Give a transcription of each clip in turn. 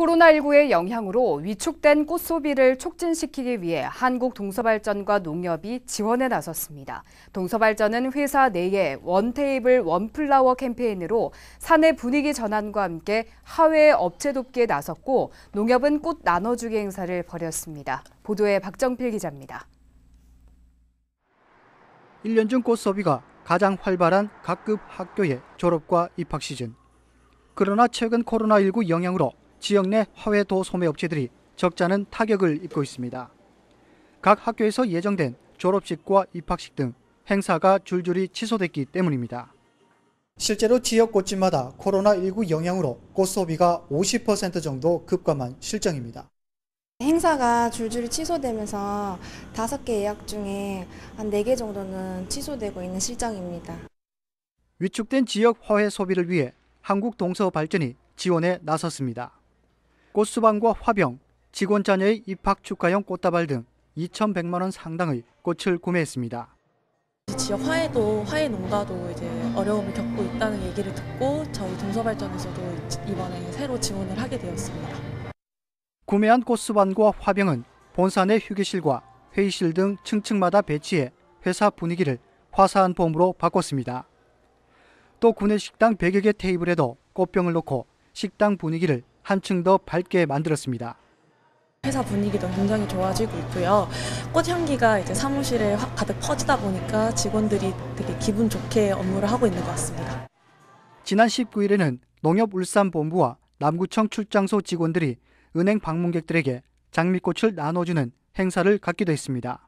코로나19의 영향으로 위축된 꽃 소비를 촉진시키기 위해 한국동서발전과 농협이 지원에 나섰습니다. 동서발전은 회사 내에 원테이블 원플라워 캠페인으로 사내 분위기 전환과 함께 하회 업체 돕기에 나섰고 농협은 꽃 나눠주기 행사를 벌였습니다. 보도에 박정필 기자입니다. 1년 중 꽃 소비가 가장 활발한 각급 학교의 졸업과 입학 시즌. 그러나 최근 코로나19 영향으로 지역 내 화훼도 소매업체들이 적잖은 타격을 입고 있습니다. 각 학교에서 예정된 졸업식과 입학식 등 행사가 줄줄이 취소됐기 때문입니다. 실제로 지역 꽃집마다 코로나19 영향으로 꽃 소비가 50% 정도 급감한 실정입니다. 행사가 줄줄이 취소되면서 5개 예약 중에 한 4개 정도는 취소되고 있는 실정입니다. 위축된 지역 화훼 소비를 위해 한국동서발전이 지원에 나섰습니다. 꽃수방과 화병, 직원 자녀의 입학 축하용 꽃다발 등 2,100만 원 상당의 꽃을 구매했습니다. 지역 화훼도 화훼 농가도 이제 어려움을 겪고 있다는 얘기를 듣고 저희 동서발전에서도 이번에 새로 지원을 하게 되었습니다. 구매한 꽃수반과 화병은 본산의 휴게실과 회의실 등 층층마다 배치해 회사 분위기를 화사한 봄으로 바꿨습니다. 또 구내 식당 100여 개 테이블에도 꽃병을 놓고 식당 분위기를 한층 더 밝게 만들었습니다. 회사 분위기도 굉장히 좋아지고 있고요. 꽃 향기가 이제 사무실에 가득 퍼지다 보니까 직원들이 되게 기분 좋게 업무를 하고 있는 것 같습니다. 지난 19일에는 농협 울산본부와 남구청 출장소 직원들이 은행 방문객들에게 장미꽃을 나눠주는 행사를 갖기도 했습니다.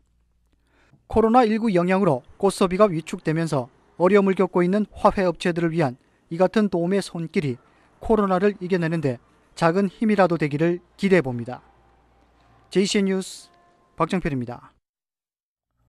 코로나19 영향으로 꽃 소비가 위축되면서 어려움을 겪고 있는 화훼업체들을 위한 이 같은 도움의 손길이 코로나를 이겨내는데 작은 힘이라도 되기를 기대해 봅니다. JCN 뉴스 박정필입니다.